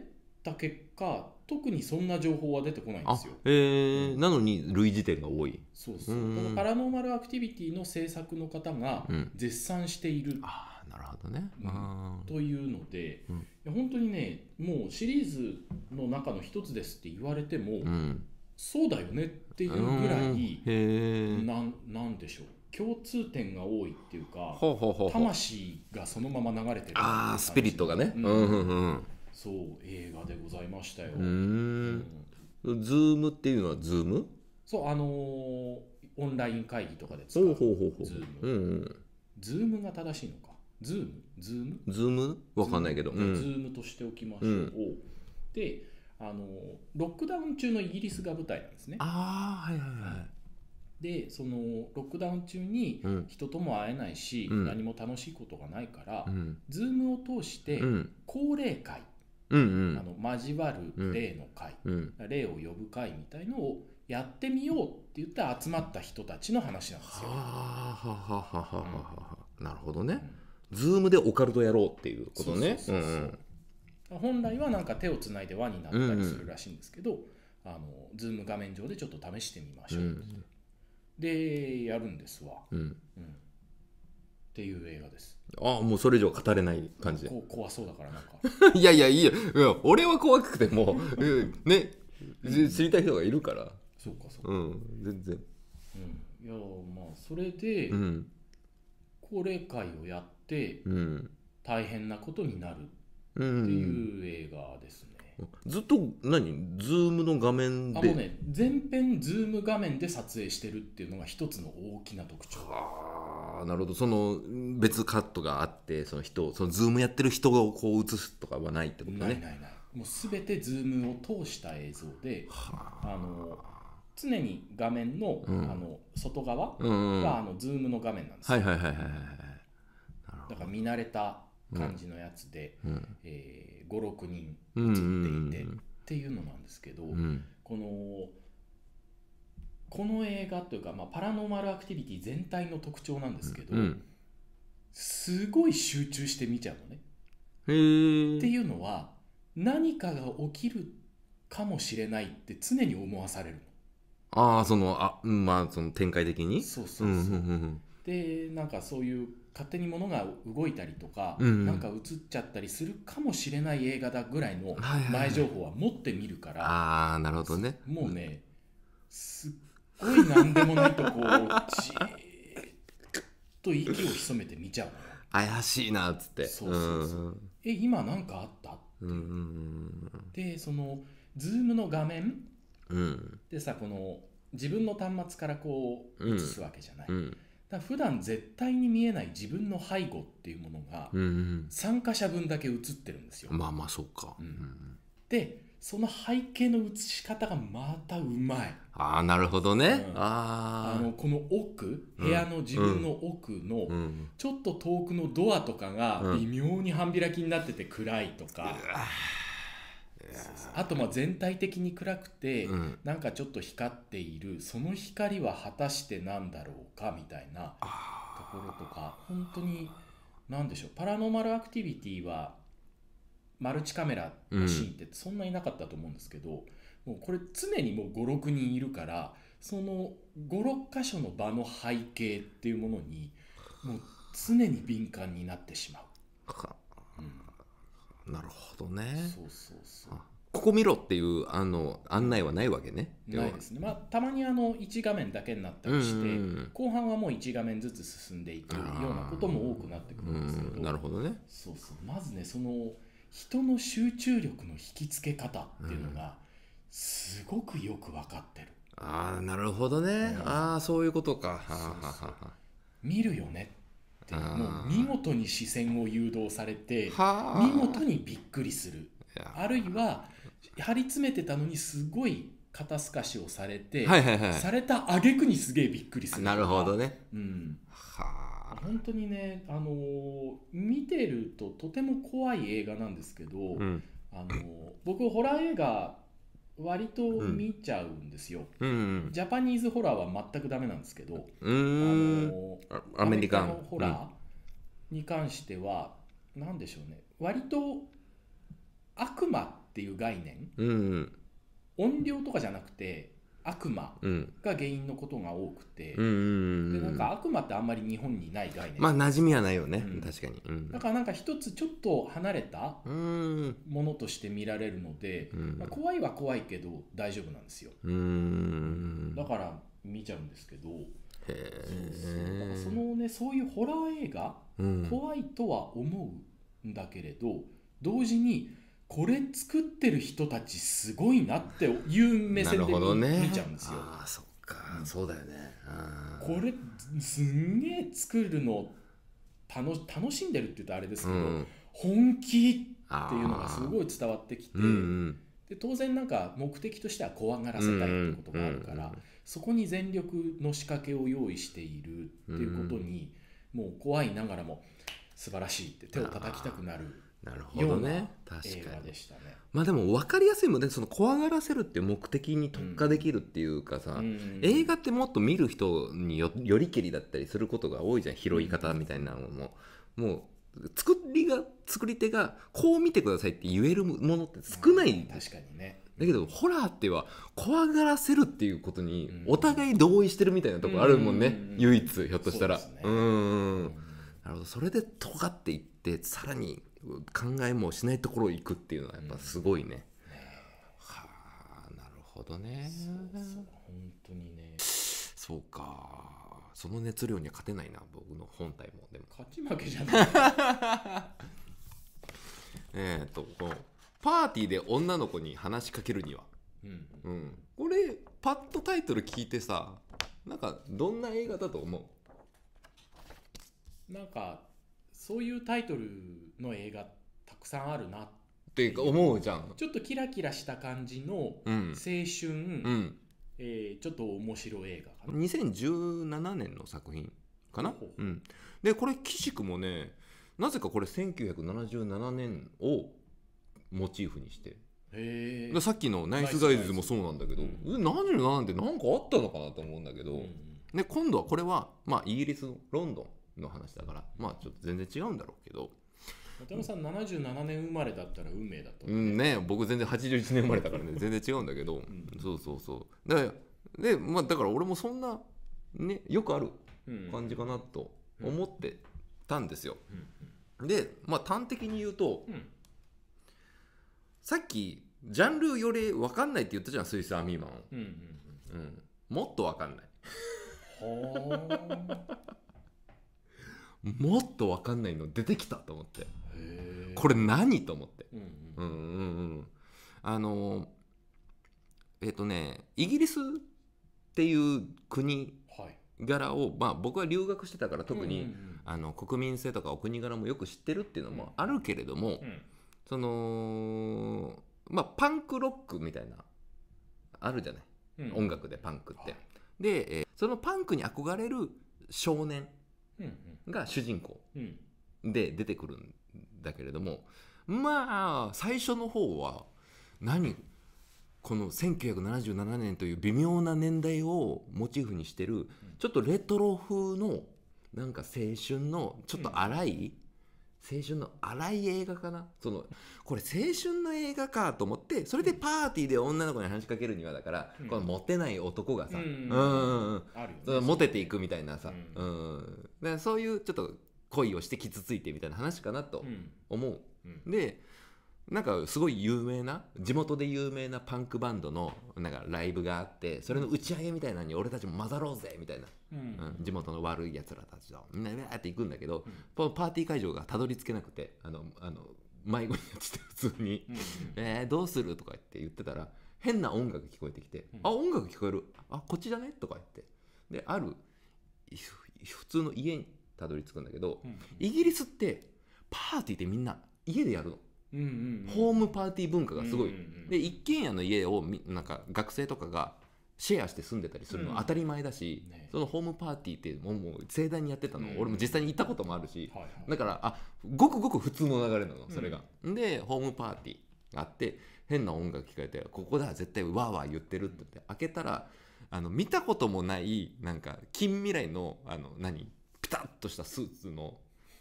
た結果特にそんな情報は出てこないんですよ。えー、うん、なのに類似点が多い。そうそう。パラノーマルアクティビティの制作の方が絶賛している。うん、ああ、なるほどね。うん、というので、うん、本当にね、もうシリーズの中の一つですって言われても、そうだよねっていうぐらい、なんなんでしょう。共通点が多いっていうか、ほうほうほうほう魂がそのまま流れてる。ああ、スピリットがね。うんうんうんそう映画でございましたよ。うん、ズームっていうのはズームそうあのー、オンライン会議とかで使うほうほうほうズーム、うんうん、ズームが正しいのかズームズームズームわかんないけどズームとしておきましょう、うん、であのロックダウン中のイギリスが舞台なんですねああはいはいはいでそのロックダウン中に人とも会えないし、うん、何も楽しいことがないから、うん、ズームを通して、高齢会うんうん、あの交わる霊の会、うん、霊を呼ぶ会みたいのをやってみようって言って集まった人たちの話なんですよ。はあはあはあはあはあ、なるほどね、うん。ズームでオカルトやろうっていうことね。そうそう本来はなんか手をつないで輪になったりするらしいんですけど、うんうん、あのズーム画面上でちょっと試してみましょううん、でやるんですわ。うん、うんっていう映画ですああもうそれ以上語れない感じでこ怖そうだからなんか <laughs> いやいやいい俺は怖くてもうね知りたい人がいるからそうかそうかうん全然、うん、いやまあそれで、うん、高齢会をやって、うん、大変なことになるっていう映画ですね、ずっと何ズームの画面であのね全編ズーム画面で撮影してるっていうのが一つの大きな特徴ああなるほどその別カットがあってその人そのズームやってる人がこう映すとかはないってことねないないないもう全てズームを通した映像であの常に画面のうん、あの外側が、うん、あのズームの画面なんですはいはいはいはいはいだから見慣れた感じのやつで、うん、えー、56人映っていてっていうのなんですけど、このこの映画というか、まあ、パラノーマルアクティビティ全体の特徴なんですけど、すごい集中して見ちゃうのね。っていうのは何かが起きるかもしれないって常に思わされるああそのあまあその展開的にそうそうそう。でなんかそういう勝手に物が動いたりとか、うんうん、なんか映っちゃったりするかもしれない映画だぐらいの前情報は持ってみるから、はいはいはい、ああなるほどねもうねすっごい何でもないとこうじーっと息を潜めて見ちゃう怪しいなっつってそうそうそう、うん、え今何かあったって、うんでそのズームの画面、うん、でさこの自分の端末からこう映すわけじゃない、うんだ普段絶対に見えない自分の背後っていうものが参加者分だけ映ってるんですよ。まあまあそうか、うん、でその背景の映し方がまたうまい。ああなるほどね。うん、ああのこの奥部屋の自分の奥の、ちょっと遠くのドアとかが微妙に半開きになってて暗いとか。うんあとまあ全体的に暗くて、うん、なんかちょっと光っているその光は果たして何だろうかみたいなところとか本当に何でしょうパラノーマルアクティビティはマルチカメラのシーンってそんなになかったと思うんですけど、うん、もうこれ常にもう56人いるからその56箇所の場の背景っていうものにもう常に敏感になってしまう。なるほどねそうそうそうここ見ろっていうあの案内はないわけねないですね、まあ、たまにあの1画面だけになったりして、うんうん後半はもう1画面ずつ進んでいくようなことも多くなってくるんですけど、うん、なるほどねそうそうまずねその人の集中力の引きつけ方っていうのがすごくよく分かってる、うん、ああなるほどね、うん、ああそういうことか見るよねってもう見事に視線を誘導されて見事にびっくりするあるいは張り詰めてたのにすごい肩透かしをされて、はいはいはい、された挙句にすげえびっくりするなるほどね、うん、は本当にね、あのー、見てるととても怖い映画なんですけど、うん、あのー、僕ホラー映画割と見ちゃうんですよ、うんうん、ジャパニーズホラーは全くダメなんですけどあのアメリカのホラーに関しては何でしょうね割と悪魔っていう概念、うんうん、音量とかじゃなくて悪魔が原因のことが多くて、うん、でなんか悪魔ってあんまり日本にない概念まあ馴染みはないよね、うん、確かに、うん、だからなんか一つちょっと離れたものとして見られるので、まあ、怖いは怖いけど大丈夫なんですよだから見ちゃうんですけどへそそのねそういうホラー映画、怖いとは思うんだけれど同時にこれ作ってる人たちすごいなっていう目線で見,、ね、見ちゃうんですよ。あそっか、うん、そうだよね。これすんげえ作るの楽楽しんでるって言うとあれですけど、うん、本気っていうのがすごい伝わってきて、うんうん、で当然なんか目的としては怖がらせたいってことがあるから、うんうん、そこに全力の仕掛けを用意しているっていうことに、もう怖いながらも素晴らしいって手を叩きたくなる。なるほどね確かにでしたねまあでも分かりやすいもんねその怖がらせるっていう目的に特化できるっていうかさ、うん、映画ってもっと見る人によりけりだったりすることが多いじゃん拾い方みたいなのも、うん、もう作りが作り手がこう見てくださいって言えるものって少ない、うん、確かにねだけどホラーっては怖がらせるっていうことにお互い同意してるみたいなとこあるもんね、唯一ひょっとしたら。う、ね、んなるほどそれで尖っていってさらに考えもしないところ行くっていうのはやっぱすごいね、うん、はあなるほどねそうそう本当にねそうかその熱量には勝てないな僕の本体もでも勝ち負けじゃない <laughs> えっとこのパーティーで女の子に話しかけるには、うん、うん、これパッとタイトル聞いてさなんかどんな映画だと思うなんかそういうタイトルの映画たくさんあるなって思うじゃんちょっとキラキラした感じの青春、うん、えー、ちょっと面白い映画かな2017年の作品かな、うん、でこれ岸君もねなぜかこれ1977年をモチーフにしてさっきの「ナイスガイズ」もそうなんだけど、う77年って何かあったのかなと思うんだけど、うん、で今度はこれは、まあ、イギリスロンドンの話だからまあちょっと全然違うんだろうけど渡辺さん77年生まれだったら運命だと、ね,、うんね、僕全然81年生まれだからね全然違うんだけど、うん、そうそうそうだからで、まあ、だから俺もそんな、ね、よくある感じかなと思ってたんですよ、で、まあ、端的に言うと、さっきジャンルより分かんないって言ったじゃんスイスアミーマン、うんもっと分かんないはあもっと分かんないの出てきたと思ってこれ何と思って。うんうんうんあのえっ、ー、とねイギリスっていう国柄を、はい、まあ、僕は留学してたから特に、うんうんうん、あの国民性とかお国柄もよく知ってるっていうのもあるけれども、うん、そのまあパンクロックみたいなあるじゃない、うん、音楽でパンクって。はい、で、えー、そのパンクに憧れる少年が主人公で出てくるんだけれども、まあ最初の方は何この1977年という微妙な年代をモチーフにしてるちょっとレトロ風のなんか青春のちょっと荒い、青春の荒い映画かなそのこれ青春の映画かと思ってそれでパーティーで女の子に話しかけるにはだから、うん、このモテない男がさ、うん、うんうん、モテていくみたいなさ、うん、そういうちょっと恋をして傷ついてみたいな話かなと思う。でなんかすごい有名な地元で有名なパンクバンドのなんかライブがあってそれの打ち上げみたいなのに俺たちも混ざろうぜみたいな、うん、地元の悪い奴らたちとみんなでって行くんだけど、うん、パーティー会場がたどり着けなくてあのあの迷子になってて普通に「うん <laughs> えー、どうする?」とか言って言ってたら変な音楽聞こえてきて「うん、あ音楽聞こえるあこっちだね」とか言ってである普通の家にたどり着くんだけど、うん、イギリスってパーティーってみんな家でやるの。うんうんうん、ホームパーティー文化がすごい、うんうんうん、で一軒家の家をなんか学生とかがシェアして住んでたりするのは当たり前だし、うんね、そのホームパーティーってもうもう盛大にやってたの、うん、俺も実際に行ったこともあるし、はいはい、だからあごくごく普通の流れなのそれが、うん、でホームパーティーがあって変な音楽聞かれてここだ絶対わーわー言ってるって言って開けたらあの見たこともないなんか近未来のあの何ピタッとしたスーツの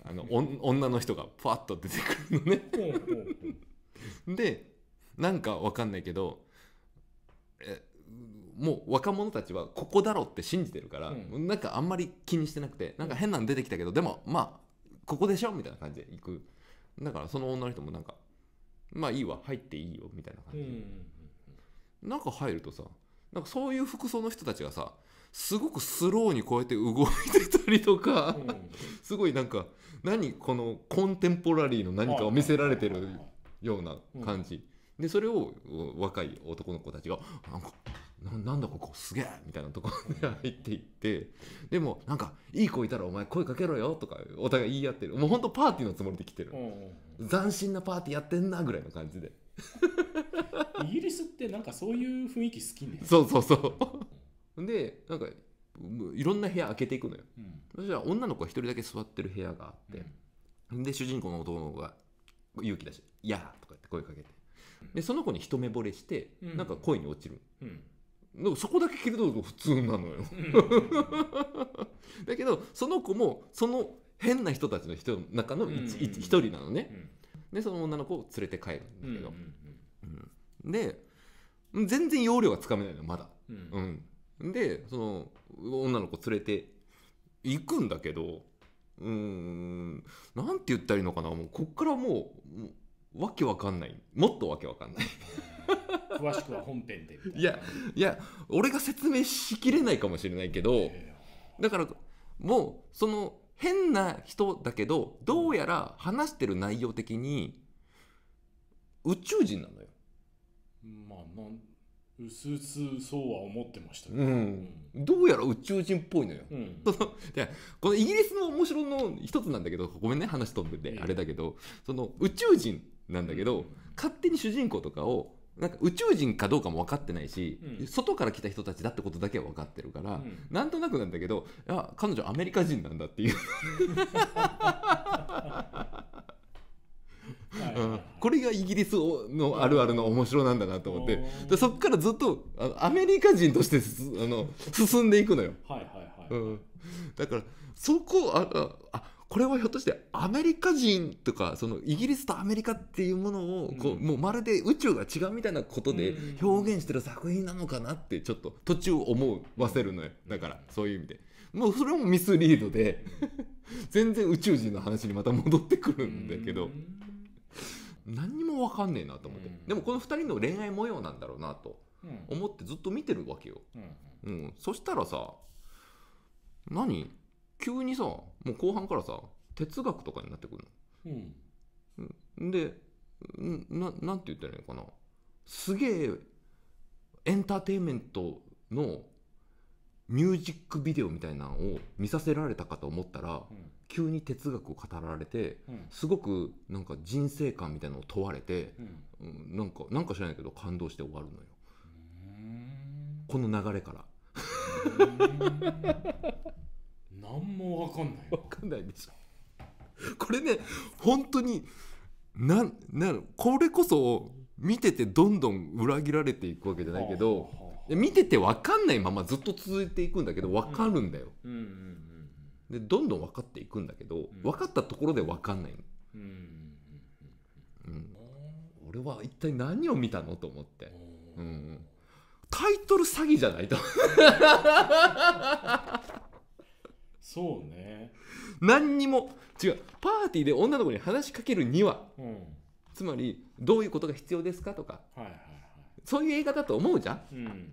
あの女の人がパッと出てくるのねでなんかわかんないけどえもう若者たちはここだろって信じてるから、うん、なんかあんまり気にしてなくてなんか変なの出てきたけどでもまあここでしょみたいな感じで行くだからその女の人もなんかまあいいわ入っていいよみたいな感じで、うん、なんか入るとさなんかそういう服装の人たちがさすごくスローにこうやって動いてたりとか、うん、すごいなんか何このコンテンポラリーの何かを見せられてるような感じ、でそれを若い男の子たちが「なんかなんだここすげえ!」みたいなところで入っていってでもなんか「いい子いたらお前声かけろよ」とかお互い言い合ってるもうほんとパーティーのつもりで来てる、斬新なパーティーやってんなぐらいの感じでイギリスってなんかそういう雰囲気好きねそうそうそうでなんかいろんな部屋開けていくのよ、うん、そしたら女の子は1人だけ座ってる部屋があって、うん、で主人公の男の子が勇気出して「やー」とかって声かけてでその子に一目惚れして、なんか恋に落ちる、うん、でもそこだけ切り取ると普通なのよ <laughs> だけどその子もその変な人たちの人の中の一人なのね、でその女の子を連れて帰るんだけど、で全然容量がつかめないのまだ、うんで、その、女の子連れて行くんだけど、うん、なんて言ったらいいのかな、もう、こっからもう、わけわかんない。もっとわけわかんない。詳しくは本編でいいや、いや、俺が説明しきれないかもしれないけど、だから、もう、その、変な人だけど、どうやら話してる内容的に、宇宙人なのよ。まあ、なんうすうすそうは思ってましたね、ど、うんどうやら宇宙人っぽいのよ、うん、で <laughs> このイギリスの面白の一つなんだけどごめんね話飛んでてあれだけど、その宇宙人なんだけど、勝手に主人公とかをなんか宇宙人かどうかも分かってないし、うん、外から来た人たちだってことだけは分かってるから、うん、なんとなくなんだけどあ彼女アメリカ人なんだっていう <laughs> これがイギリスのあるあるの面白なんだなと思ってでそっからずっとアメリカ人としてあの進んでいくのよ。はいはいはいうん、だからそこああこれはひょっとしてアメリカ人とかそのイギリスとアメリカっていうものをこう、うん、もうまるで宇宙が違うみたいなことで表現してる作品なのかなってちょっと途中思わせるのよだからそういう意味でもうそれもミスリードで <laughs> 全然宇宙人の話にまた戻ってくるんだけど。うん何にも分かんねえなと思って、うん、でもこの2人の恋愛模様なんだろうなと思ってずっと見てるわけよ、うん、うん、そしたらさ何急にさもう後半からさ哲学とかになってくるの、うん、でななんて言ったらいいのかなすげえエンターテインメントのミュージックビデオみたいなのを見させられたかと思ったら、うん急に哲学を語られて、うん、すごくなんか人生観みたいなのを問われて、うん、うん、なんかなんか知らないけど感動して終わるのよこの流れから何も分かんない分かんないでしょこれね本当にななこれこそ見ててどんどん裏切られていくわけじゃないけど、はあはあ、見てて分かんないままずっと続いていくんだけど分かるんだよ、うんうんうんでどんどん分かっていくんだけど、分かったところで分かんないの、うん俺は一体何を見たのと思って、うん、タイトル詐欺じゃないと <laughs> そうね何にも違うパーティーで女の子に話しかけるには、うん、つまりどういうことが必要ですかとか、はいはいはい、そういう映画だと思うじゃん、うん、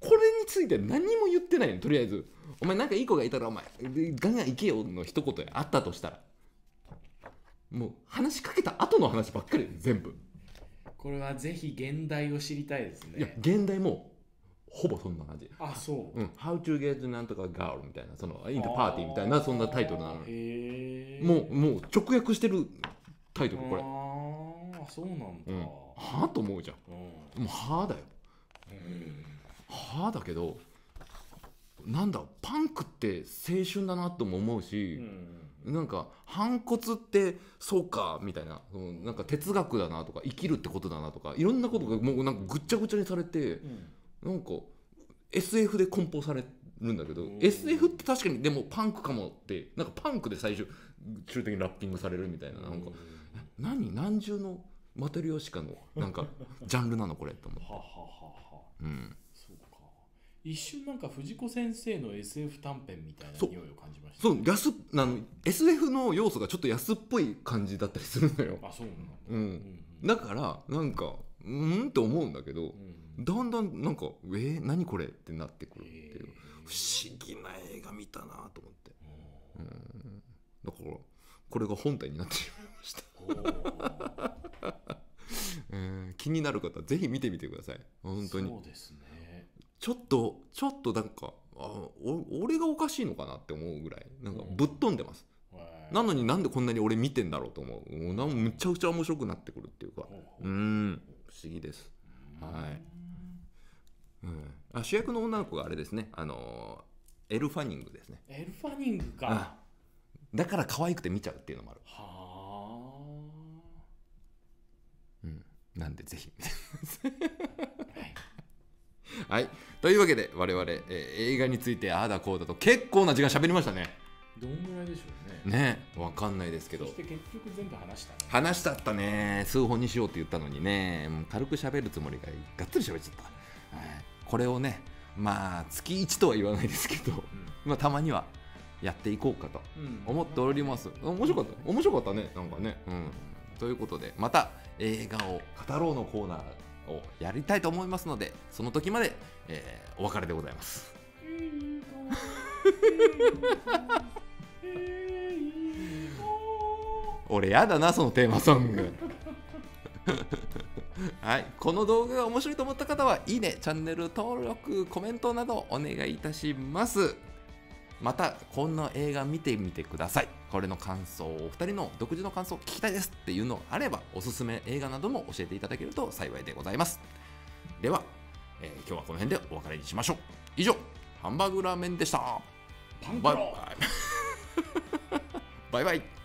これについて何も言ってないのとりあえずお前なんかいい子がいたらお前ガンガン行けよの一言あったとしたらもう話しかけた後の話ばっかり全部これはぜひ現代を知りたいですねいや現代もほぼそんな感じあそう、うん「How to get なんとか girl」みたいな「その in the party」みたいなそんなタイトルなのへもうもう直訳してるタイトルこれああそうなんだ、うん、はあと思うじゃん、うん、もうはあだよはあだけどなんだパンクって青春だなとも思うし、なんか反骨ってそうかみたいな、うん、なんか哲学だなとか生きるってことだなとかいろんなことがもうなんかぐっちゃぐちゃにされて、うん、なんか SF で梱包されるんだけど SF って確かにでもパンクかもってなんかパンクで最終的にラッピングされるみたいななんか何何重のマテリオシカのなんかジャンルなのこれと思って。はははうん一瞬なんか藤子先生の SF 短編みたいな匂いを感じました、ね、そう安の SF の要素がちょっと安っぽい感じだったりするのよあそうなんだ、うん、うん、だからなんかうんって思うんだけど、うん、だんだんなんか「えー、何これ?」ってなってくるっていう、えー、不思議な映画見たなと思って、うん、だからこれが本体になってしまいましたえー、<laughs> 気になる方ぜひ見てみてください本当にそうですねちょっとちょっとなんかあ俺がおかしいのかなって思うぐらいなんかぶっ飛んでます、なのになんでこんなに俺見てんだろうと思うもうむちゃくちゃ面白くなってくるっていうかうん不思議ですはいうん、あ主役の女の子があれですね、あのー、エル・ファニングですねエル・ファニングか、あん、だから可愛くて見ちゃうっていうのもあるはあ、うん、なんでぜひ、は <laughs> いはい。というわけで、我々、えー、映画について、ああだこうだと、結構な時間喋りましたね。どんぐらいでしょうね。ね、わかんないですけど。そして結局全部話した、ね、話しゃったね。数本にしようって言ったのにね、軽く喋るつもりが、がっつり喋っちゃった。はい、これをね、まあ、月1とは言わないですけど、うん、まあ、たまにはやっていこうかと思っております。うん、面白かった。面白かったね、なんかね。うん。ということで、また映画を語ろうのコーナー。をやりたいと思いますのでその時まで、えー、お別れでございます。俺やだなそのテーマソングはい、この動画が面白いと思った方はいいねチャンネル登録コメントなどお願いいたしますまたこんな映画見てみてくださいこれの感想お二人の独自の感想を聞きたいですっていうのがあればおすすめ映画なども教えていただけると幸いでございますでは、えー、今日はこの辺でお別れにしましょう以上ハンバーグラーメンでしたバイバイ <laughs>